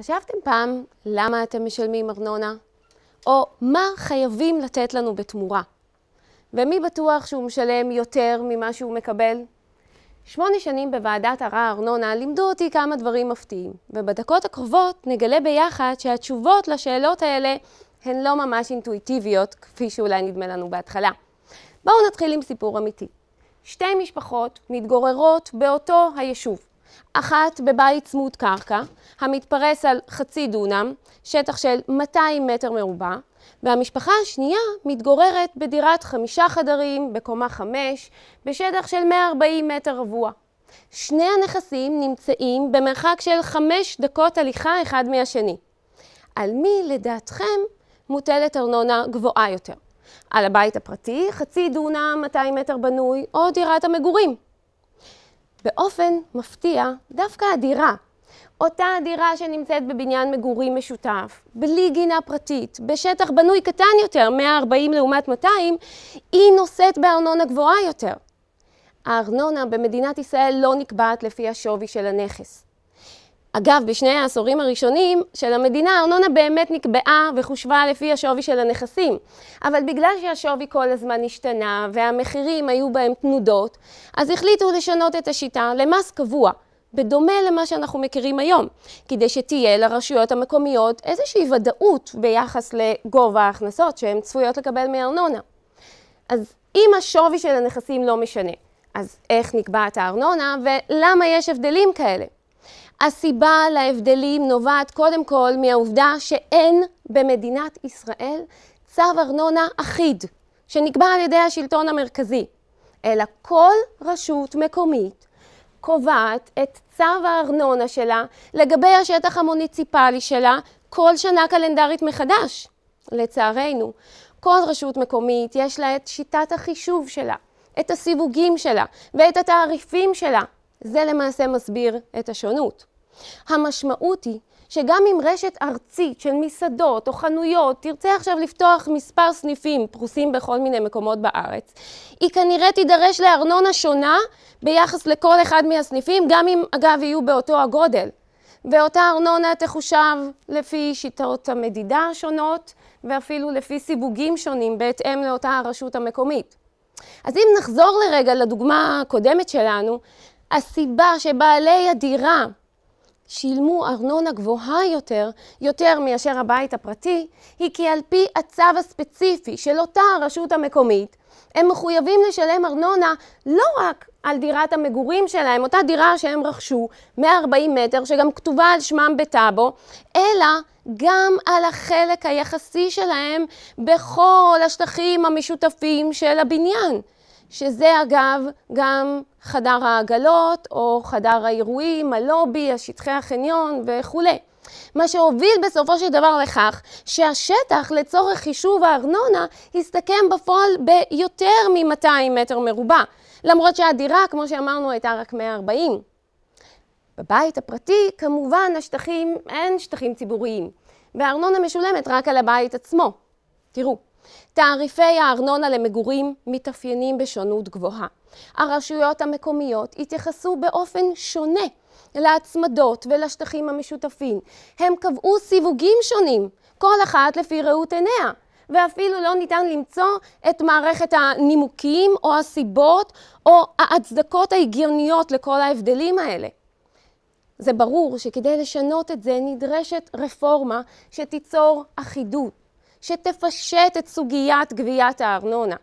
חשבתם פעם למה אתם משלמים ארנונה? או מה חייבים לתת לנו בתמורה? ומי בטוח שהוא משלם יותר ממה שהוא מקבל? שמונה שנים בוועדת ערר ארנונה לימדו אותי כמה דברים מפתיעים, ובדקות הקרובות נגלה ביחד שהתשובות לשאלות האלה הן לא ממש אינטואיטיביות, כפי שאולי נדמה לנו בהתחלה. בואו נתחיל עם סיפור אמיתי. שתי משפחות מתגוררות באותו היישוב. אחת בבית צמוד קרקע, המתפרס על חצי דונם, שטח של 200 מטר מרובע, והמשפחה השנייה מתגוררת בדירת חמישה חדרים, בקומה חמש, בשטח של 140 מטר רבוע. שני הנכסים נמצאים במרחק של חמש דקות הליכה אחד מהשני. על מי, לדעתכם, מוטלת ארנונה גבוהה יותר? על הבית הפרטי, חצי דונם, 200 מטר בנוי, או דירת המגורים? באופן מפתיע, דווקא הדירה, אותה הדירה שנמצאת בבניין מגורים משותף, בלי גינה פרטית, בשטח בנוי קטן יותר, 140 לעומת 200, היא נושאת בארנונה גבוהה יותר. הארנונה במדינת ישראל לא נקבעת לפי השווי של הנכס. אגב, בשני העשורים הראשונים של המדינה, ארנונה באמת נקבעה וחושבה לפי השווי של הנכסים. אבל בגלל שהשווי כל הזמן השתנה והמחירים היו בהם תנודות, אז החליטו לשנות את השיטה למס קבוע, בדומה למה שאנחנו מכירים היום, כדי שתהיה לרשויות המקומיות איזושהי ודאות ביחס לגובה ההכנסות שהן צפויות לקבל מארנונה. אז אם השווי של הנכסים לא משנה, אז איך נקבעת הארנונה ולמה יש הבדלים כאלה? הסיבה להבדלים נובעת קודם כל מהעובדה שאין במדינת ישראל צו ארנונה אחיד, שנקבע על ידי השלטון המרכזי, אלא כל רשות מקומית קובעת את צו הארנונה שלה לגבי השטח המוניציפלי שלה כל שנה קלנדרית מחדש, לצערנו. כל רשות מקומית יש לה את שיטת החישוב שלה, את הסיווגים שלה ואת התעריפים שלה. זה למעשה מסביר את השונות. המשמעות היא שגם אם רשת ארצית של מסעדות או חנויות תרצה עכשיו לפתוח מספר סניפים פרוסים בכל מיני מקומות בארץ, היא כנראה תידרש לארנונה שונה ביחס לכל אחד מהסניפים, גם אם אגב יהיו באותו הגודל. ואותה ארנונה תחושב לפי שיטות המדידה השונות ואפילו לפי סיווגים שונים בהתאם לאותה הרשות המקומית. אז אם נחזור לרגע לדוגמה הקודמת שלנו, הסיבה שבעלי הדירה שילמו ארנונה גבוהה יותר, יותר מאשר הבית הפרטי, היא כי על פי הצו הספציפי של אותה הרשות המקומית, הם מחויבים לשלם ארנונה לא רק על דירת המגורים שלהם, אותה דירה שהם רכשו, 140 מטר, שגם כתובה על שמם בטאבו, אלא גם על החלק היחסי שלהם בכל השטחים המשותפים של הבניין. שזה אגב גם חדר העגלות או חדר האירועים, הלובי, השטחי החניון וכולי. מה שהוביל בסופו של דבר לכך שהשטח לצורך חישוב הארנונה הסתכם בפועל ביותר מ-200 מטר מרובע, למרות שהדירה, כמו שאמרנו, הייתה רק 140. בבית הפרטי, כמובן, השטחים אין שטחים ציבוריים, והארנונה משולמת רק על הבית עצמו. תראו, תעריפי הארנונה למגורים מתאפיינים בשונות גבוהה. הרשויות המקומיות התייחסו באופן שונה להצמדות ולשטחים המשותפים. הם קבעו סיווגים שונים, כל אחת לפי ראות עיניה. ואפילו לא ניתן למצוא את מערכת הנימוקים או הסיבות או ההצדקות ההגיוניות לכל ההבדלים האלה. זה ברור שכדי לשנות את זה נדרשת רפורמה שתיצור אחידות, שתפשט את סוגיית גביית הארנונה.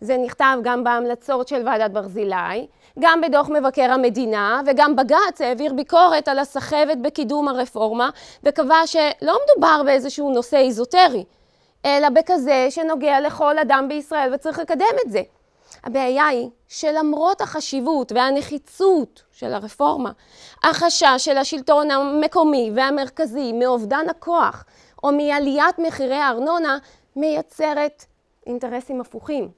זה נכתב גם בהמלצות של ועדת ברזילי, גם בדוח מבקר המדינה, וגם בג"ץ העביר ביקורת על הסחבת בקידום הרפורמה, וקבע שלא מדובר באיזשהו נושא איזוטרי, אלא בכזה שנוגע לכל אדם בישראל וצריך לקדם את זה. הבעיה היא שלמרות החשיבות והנחיצות של הרפורמה, החשש של השלטון המקומי והמרכזי מאובדן הכוח או מעליית מחירי הארנונה מייצרת אינטרסים הפוכים.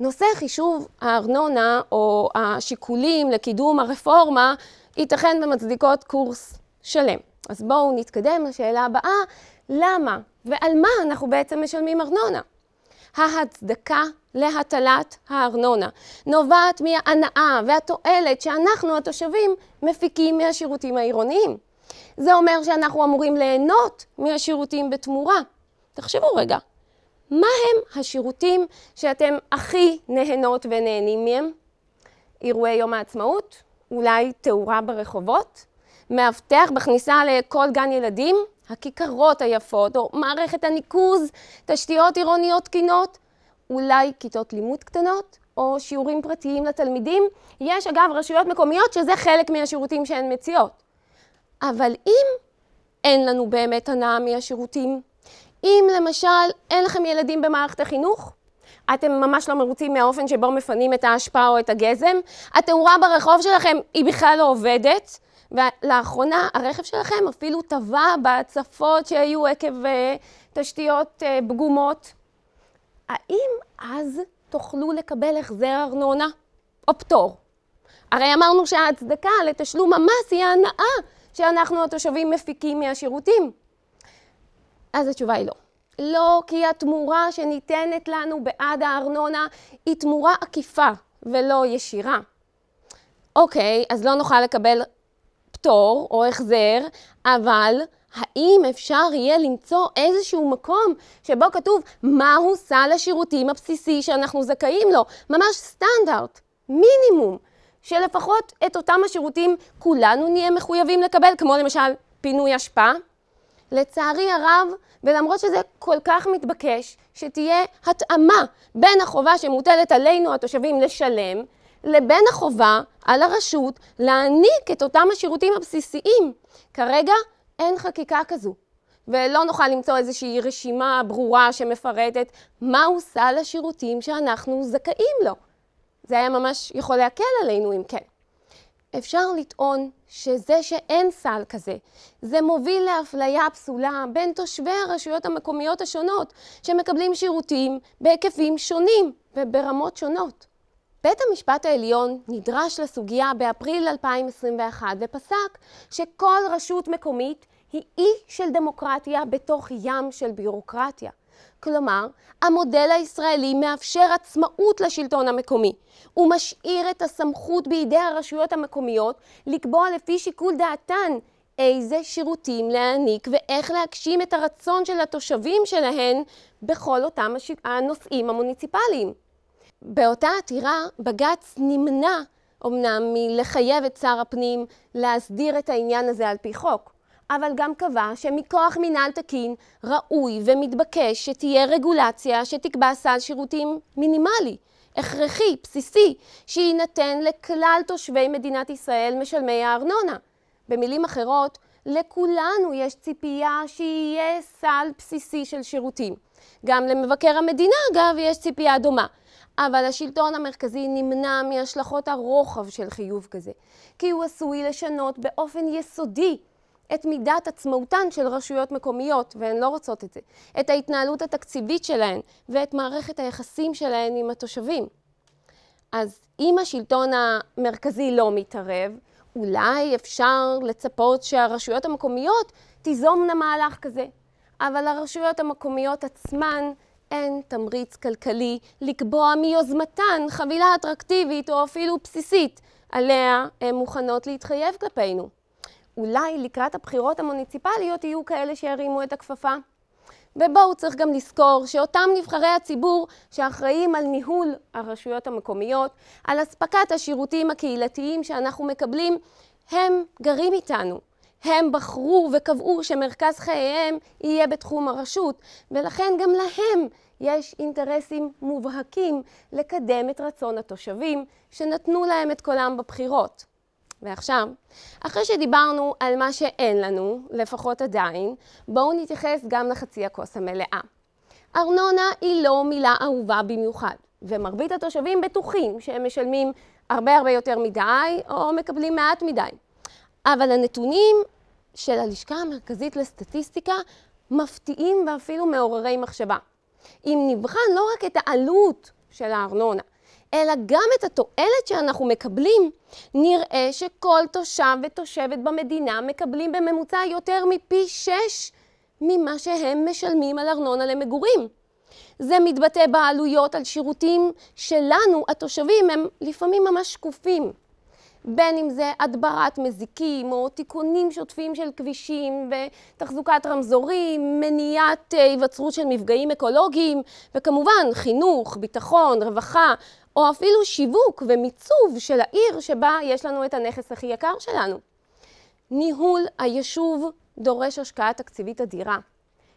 נושא חישוב הארנונה או השיקולים לקידום הרפורמה ייתכן ומצדיקות קורס שלם. אז בואו נתקדם לשאלה הבאה, למה ועל מה אנחנו בעצם משלמים ארנונה? ההצדקה להטלת הארנונה נובעת מההנאה והתועלת שאנחנו התושבים מפיקים מהשירותים העירוניים. זה אומר שאנחנו אמורים ליהנות מהשירותים בתמורה. תחשבו רגע, מה הם השירותים שאתם הכי נהנות ונהנים מהם? אירועי יום העצמאות? אולי תאורה ברחובות? מאבטח בכניסה לכל גן ילדים? הכיכרות היפות, או מערכת הניקוז, תשתיות עירוניות תקינות, אולי כיתות לימוד קטנות, או שיעורים פרטיים לתלמידים. יש אגב רשויות מקומיות שזה חלק מהשירותים שהן מציעות. אבל אם אין לנו באמת הנאה מהשירותים, אם למשל אין לכם ילדים במערכת החינוך, אתם ממש לא מרוצים מהאופן שבו מפנים את האשפה או את הגזם, התאורה ברחוב שלכם היא בכלל לא עובדת, ולאחרונה הרכב שלכם אפילו טבע בהצפות שהיו עקב אה, תשתיות אה, פגומות. האם אז תוכלו לקבל החזר ארנונה או פטור? הרי אמרנו שההצדקה לתשלום המס היא ההנאה שאנחנו התושבים מפיקים מהשירותים. אז התשובה היא לא. לא כי התמורה שניתנת לנו בעד הארנונה היא תמורה עקיפה ולא ישירה. אוקיי, אז לא נוכל לקבל פטור או החזר, אבל האם אפשר יהיה למצוא איזשהו מקום שבו כתוב מהו סל השירותים הבסיסי שאנחנו זכאים לו? ממש סטנדרט, מינימום, שלפחות את אותם השירותים כולנו נהיה מחויבים לקבל, כמו למשל פינוי אשפה. לצערי הרב, ולמרות שזה כל כך מתבקש, שתהיה התאמה בין החובה שמוטלת עלינו התושבים לשלם, לבין החובה על הרשות להעניק את אותם השירותים הבסיסיים. כרגע אין חקיקה כזו, ולא נוכל למצוא איזושהי רשימה ברורה שמפרטת מהו סל השירותים שאנחנו זכאים לו. זה היה ממש יכול להקל עלינו אם כן. אפשר לטעון שזה שאין סל כזה, זה מוביל לאפליה פסולה בין תושבי הרשויות המקומיות השונות, שמקבלים שירותים בהיקפים שונים וברמות שונות. בית המשפט העליון נדרש לסוגיה באפריל 2021 ופסק שכל רשות מקומית היא אי של דמוקרטיה בתוך ים של ביורוקרטיה. כלומר, המודל הישראלי מאפשר עצמאות לשלטון המקומי. הוא משאיר את הסמכות בידי הרשויות המקומיות לקבוע לפי שיקול דעתן איזה שירותים להעניק ואיך להגשים את הרצון של התושבים שלהן בכל אותם הנושאים המוניציפליים. באותה עתירה בג"ץ נמנע אמנם מלחייב את שר הפנים להסדיר את העניין הזה על פי חוק, אבל גם קבע שמכוח מינהל תקין ראוי ומתבקש שתהיה רגולציה שתקבע סל שירותים מינימלי, הכרחי, בסיסי, שיינתן לכלל תושבי מדינת ישראל משלמי הארנונה. במילים אחרות, לכולנו יש ציפייה שיהיה סל בסיסי של שירותים. גם למבקר המדינה, אגב, יש ציפייה דומה. אבל השלטון המרכזי נמנע מהשלכות הרוחב של חיוב כזה, כי הוא עשוי לשנות באופן יסודי את מידת עצמאותן של רשויות מקומיות, והן לא רוצות את זה, את ההתנהלות התקציבית שלהן ואת מערכת היחסים שלהן עם התושבים. אז אם השלטון המרכזי לא מתערב, אולי אפשר לצפות שהרשויות המקומיות תיזומנה מהלך כזה. אבל הרשויות המקומיות עצמן אין תמריץ כלכלי לקבוע מיוזמתן חבילה אטרקטיבית או אפילו בסיסית עליה הן מוכנות להתחייב כלפינו. אולי לקראת הבחירות המוניציפליות יהיו כאלה שירימו את הכפפה. ובואו צריך גם לזכור שאותם נבחרי הציבור שאחראים על ניהול הרשויות המקומיות, על אספקת השירותים הקהילתיים שאנחנו מקבלים, הם גרים איתנו. הם בחרו וקבעו שמרכז חייהם יהיה בתחום הרשות, ולכן גם להם יש אינטרסים מובהקים לקדם את רצון התושבים שנתנו להם את קולם בבחירות. ועכשיו, אחרי שדיברנו על מה שאין לנו, לפחות עדיין, בואו נתייחס גם לחצי הכוס המלאה. ארנונה היא לא מילה אהובה במיוחד, ומרבית התושבים בטוחים שהם משלמים הרבה הרבה יותר מדי, או מקבלים מעט מדי. אבל הנתונים של הלשכה המרכזית לסטטיסטיקה מפתיעים ואפילו מעוררי מחשבה. אם נבחן לא רק את העלות של הארנונה, אלא גם את התועלת שאנחנו מקבלים, נראה שכל תושב ותושבת במדינה מקבלים בממוצע יותר מפי שש ממה שהם משלמים על ארנונה למגורים. זה מתבטא בעלויות על שירותים שלנו, התושבים, הם לפעמים ממש שקופים. בין אם זה הדברת מזיקים, או תיקונים שוטפים של כבישים, ותחזוקת רמזורים, מניעת אה, היווצרות של מפגעים אקולוגיים, וכמובן חינוך, ביטחון, רווחה, או אפילו שיווק ומיצוב של העיר שבה יש לנו את הנכס הכי יקר שלנו. ניהול היישוב דורש השקעה תקציבית אדירה,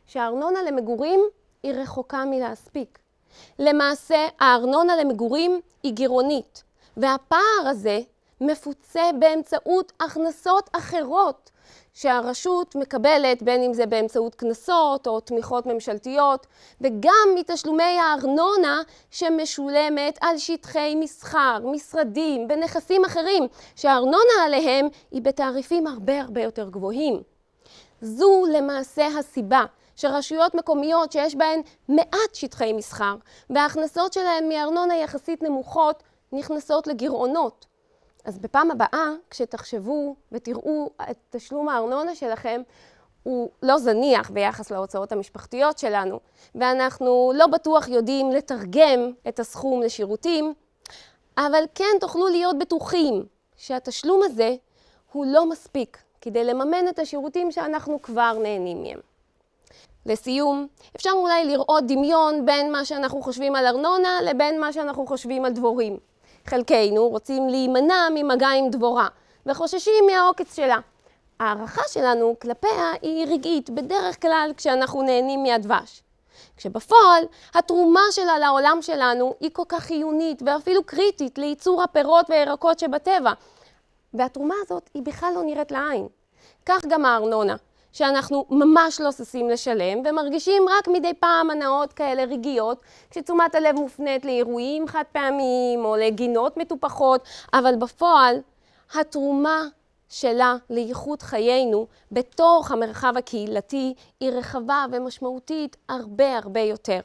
שהארנונה למגורים היא רחוקה מלהספיק. למעשה, הארנונה למגורים היא גירעונית, והפער הזה מפוצה באמצעות הכנסות אחרות שהרשות מקבלת, בין אם זה באמצעות קנסות או תמיכות ממשלתיות, וגם מתשלומי הארנונה שמשולמת על שטחי מסחר, משרדים, בנכסים אחרים, שהארנונה עליהם היא בתעריפים הרבה הרבה יותר גבוהים. זו למעשה הסיבה שרשויות מקומיות שיש בהן מעט שטחי מסחר וההכנסות שלהן מארנונה יחסית נמוכות נכנסות לגירעונות. אז בפעם הבאה, כשתחשבו ותראו את תשלום הארנונה שלכם, הוא לא זניח ביחס להוצאות המשפחתיות שלנו, ואנחנו לא בטוח יודעים לתרגם את הסכום לשירותים, אבל כן תוכלו להיות בטוחים שהתשלום הזה הוא לא מספיק כדי לממן את השירותים שאנחנו כבר נהנים מהם. לסיום, אפשר אולי לראות דמיון בין מה שאנחנו חושבים על ארנונה לבין מה שאנחנו חושבים על דבורים. חלקנו רוצים להימנע ממגע עם דבורה, וחוששים מהעוקץ שלה. ההערכה שלנו כלפיה היא רגעית, בדרך כלל כשאנחנו נהנים מהדבש. כשבפועל, התרומה שלה לעולם שלנו היא כל כך חיונית ואפילו קריטית לייצור הפירות והירקות שבטבע. והתרומה הזאת היא בכלל לא נראית לעין. כך גם הארנונה. שאנחנו ממש לא ששים לשלם, ומרגישים רק מדי פעם הנאות כאלה רגעיות, כשתשומת הלב מופנית לאירועים חד פעמיים או לגינות מטופחות, אבל בפועל התרומה שלה לאיכות חיינו בתוך המרחב הקהילתי היא רחבה ומשמעותית הרבה הרבה יותר.